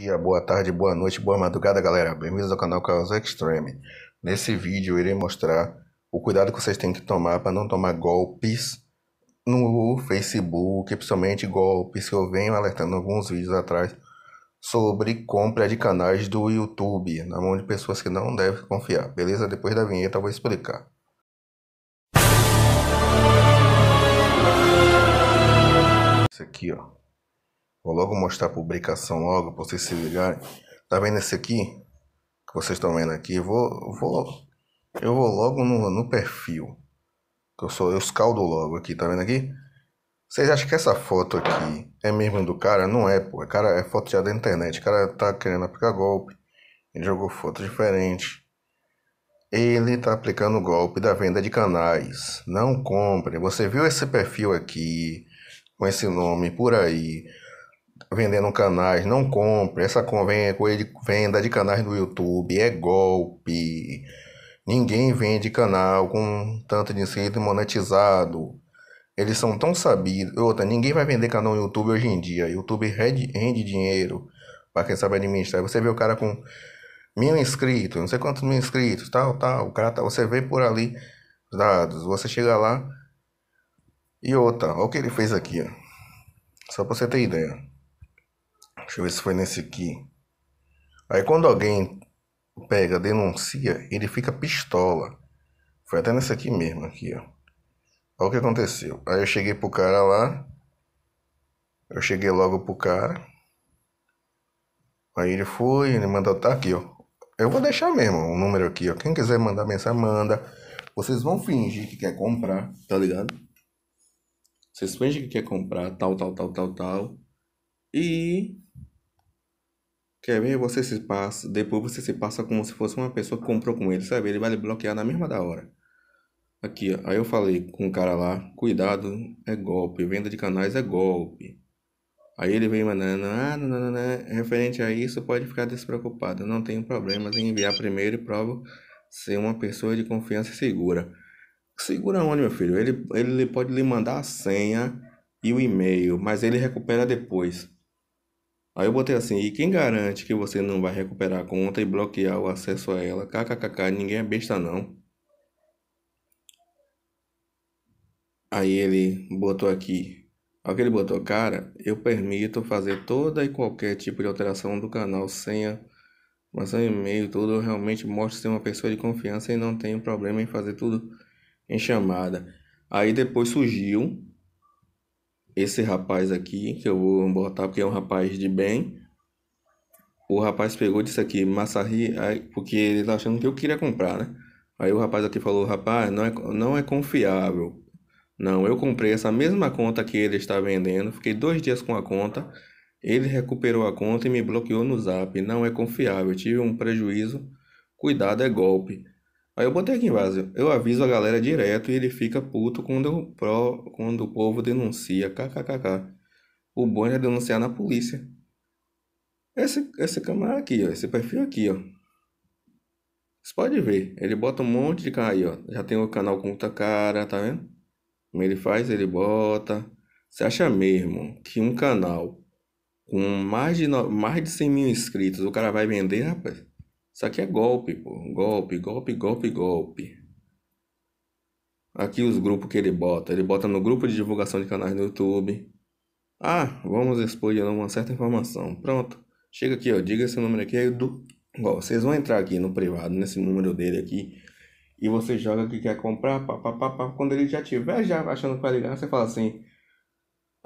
dia, boa tarde, boa noite, boa madrugada, galera. Bem-vindos ao canal Causa Extreme. Nesse vídeo eu irei mostrar o cuidado que vocês têm que tomar para não tomar golpes no Facebook, principalmente golpes que eu venho alertando alguns vídeos atrás sobre compra de canais do YouTube na mão de pessoas que não devem confiar. Beleza? Depois da vinheta eu vou explicar. Isso aqui, ó. Vou logo mostrar a publicação logo para vocês se ligarem. Tá vendo esse aqui? Que vocês estão vendo aqui? Vou, vou, eu vou logo no, no perfil. Que eu sou, eu escaldo logo aqui, tá vendo aqui? Vocês acham que essa foto aqui é mesmo do cara? Não é, pô. Cara, é foto já da internet. O cara tá querendo aplicar golpe. Ele jogou foto diferente. Ele tá aplicando o golpe da venda de canais. Não compre. Você viu esse perfil aqui com esse nome por aí? vendendo canais, não compre. Essa é venda de canais no YouTube é golpe. Ninguém vende canal com tanto de inscrito monetizado. Eles são tão sabidos. Outra, ninguém vai vender canal no YouTube hoje em dia. YouTube rende, rende dinheiro para quem sabe administrar. Você vê o cara com mil inscritos, não sei quantos mil inscritos, tal, tal. O cara tá, você vê por ali os dados. Você chega lá e outra, olha o que ele fez aqui, ó. Só para você ter ideia. Deixa eu ver se foi nesse aqui. Aí quando alguém pega, denuncia, ele fica pistola. Foi até nesse aqui mesmo, aqui, ó. Olha o que aconteceu. Aí eu cheguei pro cara lá. Eu cheguei logo pro cara. Aí ele foi, ele mandou, tá aqui, ó. Eu vou deixar mesmo o número aqui, ó. Quem quiser mandar mensagem, manda. Vocês vão fingir que quer comprar, tá ligado? Vocês fingem que quer comprar, tal, tal, tal, tal, tal. E Quer ver? Você se passa. Depois você se passa como se fosse uma pessoa que comprou com ele, sabe? Ele vai lhe bloquear na mesma da hora. Aqui, ó. Aí eu falei com o cara lá: cuidado, é golpe. Venda de canais é golpe. Aí ele vem mandando: ah, não, não, não, não. É referente a isso, pode ficar despreocupado. Não tenho problemas em enviar primeiro e provo ser uma pessoa de confiança segura. Segura onde, meu filho? Ele, ele pode lhe mandar a senha e o e-mail, mas ele recupera depois. Aí eu botei assim, e quem garante que você não vai recuperar a conta e bloquear o acesso a ela? KKKK, ninguém é besta não. Aí ele botou aqui, ao que ele botou, cara, eu permito fazer toda e qualquer tipo de alteração do canal, senha, mas o e-mail, tudo, eu realmente mostro ser uma pessoa de confiança e não tenho problema em fazer tudo em chamada. Aí depois surgiu esse rapaz aqui, que eu vou botar porque é um rapaz de bem, o rapaz pegou disso aqui, Massari, aí, porque ele tá achando que eu queria comprar, né? Aí o rapaz aqui falou, rapaz, não é, não é confiável. Não, eu comprei essa mesma conta que ele está vendendo, fiquei dois dias com a conta, ele recuperou a conta e me bloqueou no zap. Não é confiável, tive um prejuízo. Cuidado, é golpe. Aí eu botei aqui em vaso. Eu aviso a galera direto e ele fica puto quando, o pro, quando o povo denuncia. KKKK. O bom é denunciar na polícia. Esse, esse camarada aqui, ó. Esse perfil aqui, ó. Você pode ver. Ele bota um monte de cara aí, ó. Já tem o canal com outra cara, tá vendo? Como ele faz, ele bota. Você acha mesmo que um canal com mais de, no... mais de 100 mil inscritos o cara vai vender, rapaz? Isso aqui é golpe, pô. Golpe, golpe, golpe, golpe. Aqui os grupos que ele bota. Ele bota no grupo de divulgação de canais no YouTube. Ah, vamos expor de uma certa informação. Pronto. Chega aqui, ó. Diga esse número aqui. do... Ó, vocês vão entrar aqui no privado, nesse número dele aqui. E você joga que quer comprar, papapá. Quando ele já tiver já achando que vai ligar, você fala assim.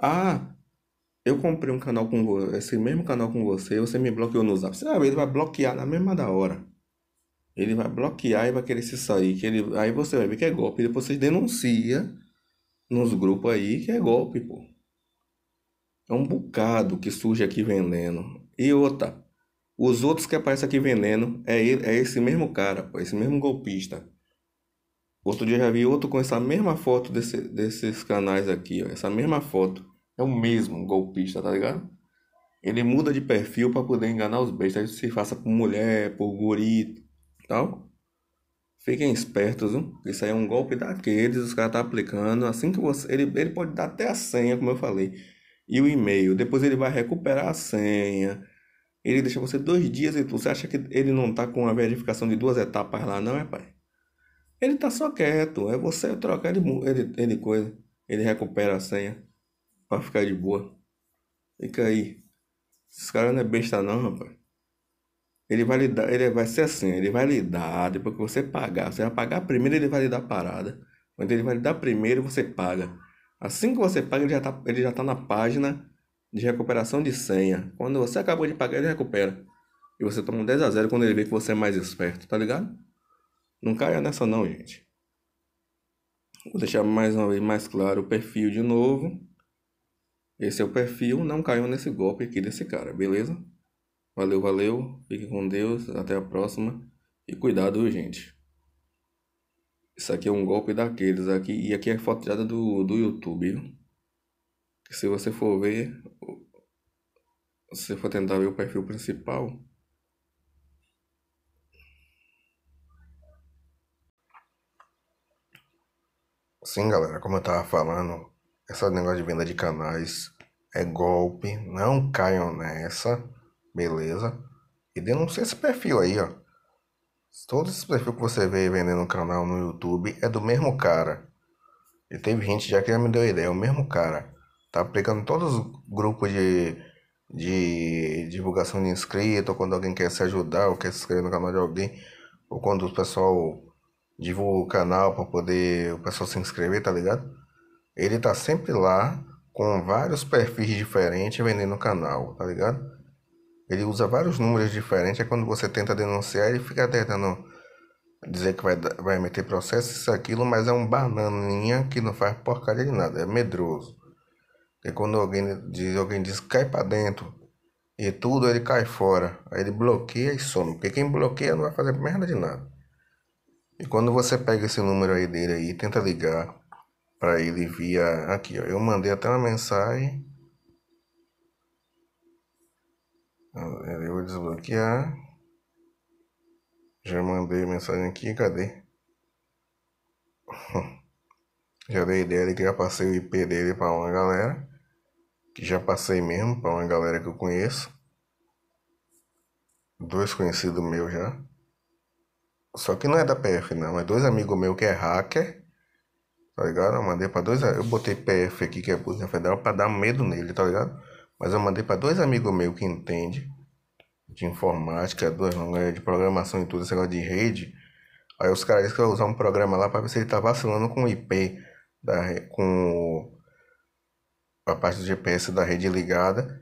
Ah, eu comprei um canal com você, esse mesmo canal com você, você me bloqueou no zap. Sabe, ele vai bloquear na mesma da hora. Ele vai bloquear e vai querer se sair. Que ele, aí você vai ver que é golpe. Depois você denuncia nos grupos aí que é golpe, pô. É um bocado que surge aqui vendendo. E outra, os outros que aparecem aqui vendendo é, ele, é esse mesmo cara, pô, esse mesmo golpista. Outro dia já vi outro com essa mesma foto desse, desses canais aqui, ó, essa mesma foto. É o mesmo golpista, tá ligado? Ele muda de perfil para poder enganar os bestas. Se faça por mulher, por guri tal. Fiquem espertos, viu? Isso aí é um golpe daqueles, os caras tá aplicando. Assim que você. Ele, ele pode dar até a senha, como eu falei. E o e-mail. Depois ele vai recuperar a senha. Ele deixa você dois dias e você acha que ele não tá com a verificação de duas etapas lá, não, é pai? Ele tá só quieto. É você trocar ele, ele, ele coisa. Ele recupera a senha pra ficar de boa. Fica aí. Esse cara não é besta não, rapaz. Ele vai lidar, ele vai ser assim, ele vai lidar, depois que você pagar. Você vai pagar primeiro, ele vai lhe dar parada. Quando ele vai lhe dar primeiro, você paga. Assim que você paga, ele já tá, ele já tá na página de recuperação de senha. Quando você acabou de pagar, ele recupera. E você toma um 10 a 0 quando ele vê que você é mais esperto, tá ligado? Não caia nessa não, gente. Vou deixar mais uma vez mais claro o perfil de novo. Esse é o perfil, não caiam nesse golpe aqui desse cara, beleza? Valeu, valeu, fique com Deus, até a próxima e cuidado, gente. Isso aqui é um golpe daqueles aqui e aqui é foto tirada do, do YouTube. Se você for ver, se você for tentar ver o perfil principal, Sim, galera, como eu tava falando, essa negócio de venda de canais é golpe, não caiam nessa, beleza? E denuncie esse perfil aí, ó. Todo esse perfil que você vê vendendo canal no YouTube é do mesmo cara. E teve gente já que já me deu ideia, é o mesmo cara. Tá aplicando em todos os grupos de, de divulgação de inscrito, ou quando alguém quer se ajudar, ou quer se inscrever no canal de alguém, ou quando o pessoal divulga o canal para poder o pessoal se inscrever, tá ligado? Ele tá sempre lá com vários perfis diferentes vendendo canal, tá ligado? Ele usa vários números diferentes. É quando você tenta denunciar, ele fica tentando dizer que vai, vai meter processo, isso, aquilo, mas é um bananinha que não faz porcaria de nada, é medroso. E quando alguém diz, alguém diz cai pra dentro e tudo, ele cai fora. Aí ele bloqueia e some. Porque quem bloqueia não vai fazer merda de nada. E quando você pega esse número aí dele aí, tenta ligar para ele via aqui, ó, eu mandei até uma mensagem. Eu vou desbloquear. Já mandei mensagem aqui, cadê? Já dei ideia de que já passei o IP dele para uma galera. Que já passei mesmo para uma galera que eu conheço. Dois conhecidos meus já. Só que não é da PF não, é dois amigos meus que é hacker tá ligado? Eu mandei para dois. Eu botei PF aqui, que é Polícia Federal, pra dar medo nele, tá ligado? Mas eu mandei pra dois amigos meus que entendem de informática, duas é, de programação e tudo, esse negócio de rede. Aí os caras disseram que eu usar um programa lá pra ver se ele tá vacilando com o IP, da, com a parte do GPS da rede ligada.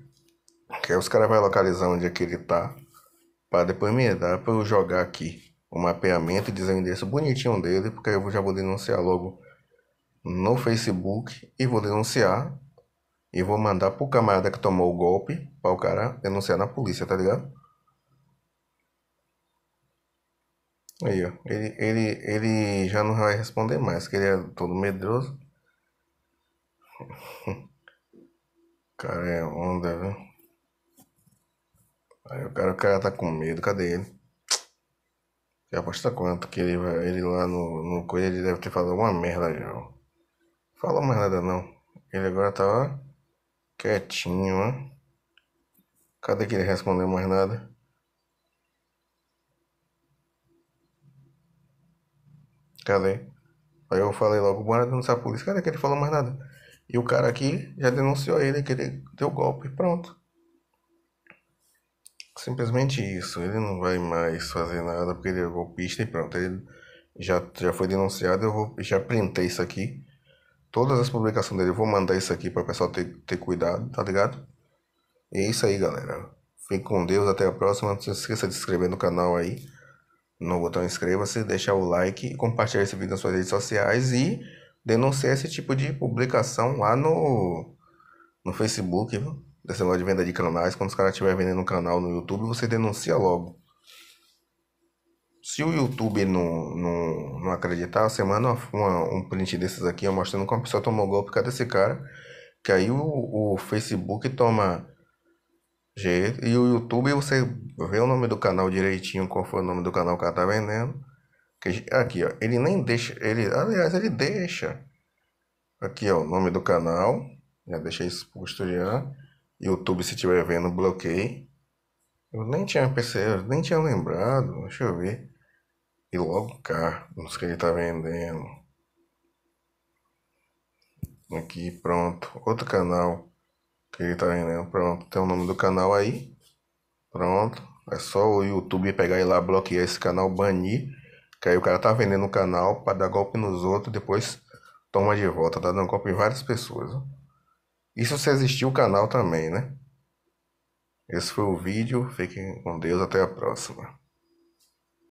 Que aí os caras vão localizar onde é que ele tá. Pra depois me dar pra eu jogar aqui o mapeamento e dizer o endereço bonitinho dele, porque eu já vou denunciar logo no Facebook e vou denunciar e vou mandar pro camarada que tomou o golpe pra o cara denunciar na polícia, tá ligado? Aí, ó. Ele, ele, ele já não vai responder mais, que ele é todo medroso. cara é onda, viu? Aí o cara, o cara tá com medo, cadê ele? já aposta quanto que ele, ele lá no, no coelho ele deve ter falado alguma merda já. Fala mais nada não. Ele agora tá ó, quietinho, ó. Cadê que ele respondeu mais nada? Cadê? Aí eu falei logo, bora denunciar a polícia. Cadê que ele falou mais nada? E o cara aqui já denunciou ele, que ele deu golpe, pronto. Simplesmente isso. Ele não vai mais fazer nada porque ele é golpista e pronto. Ele já, já foi denunciado, eu vou, já printei isso aqui todas as publicações dele. Eu vou mandar isso aqui para o pessoal ter, ter cuidado, tá ligado? E é isso aí, galera. Fique com Deus, até a próxima. Não se esqueça de se inscrever no canal aí. No botão inscreva-se, deixar o like, compartilhar esse vídeo nas suas redes sociais e denunciar esse tipo de publicação lá no, no Facebook, viu? Desse negócio de venda de canais. Quando os caras estiverem vendendo um canal no YouTube, você denuncia logo. Se o YouTube não, não, não acreditar, você semana uma, um print desses aqui mostrando como a pessoa tomou golpe por causa desse cara. Que aí o, o Facebook toma jeito. E o YouTube, você vê o nome do canal direitinho, qual foi o nome do canal que ela tá vendendo. Que, aqui, ó. Ele nem deixa. Ele, aliás, ele deixa. Aqui, ó, o nome do canal. Já deixei isso já. YouTube, se estiver vendo, bloqueio. Eu nem tinha percebido, nem tinha lembrado. Deixa eu ver. E logo cá, não sei o que está vendendo. Aqui, pronto. Outro canal que ele está vendendo. Pronto, tem o nome do canal aí. Pronto. É só o YouTube pegar e lá bloquear esse canal, banir. Que aí o cara tá vendendo o canal para dar golpe nos outros, depois toma de volta, tá dando golpe em várias pessoas. Isso se existir o canal também, né? Esse foi o vídeo, fiquem com Deus, até a próxima.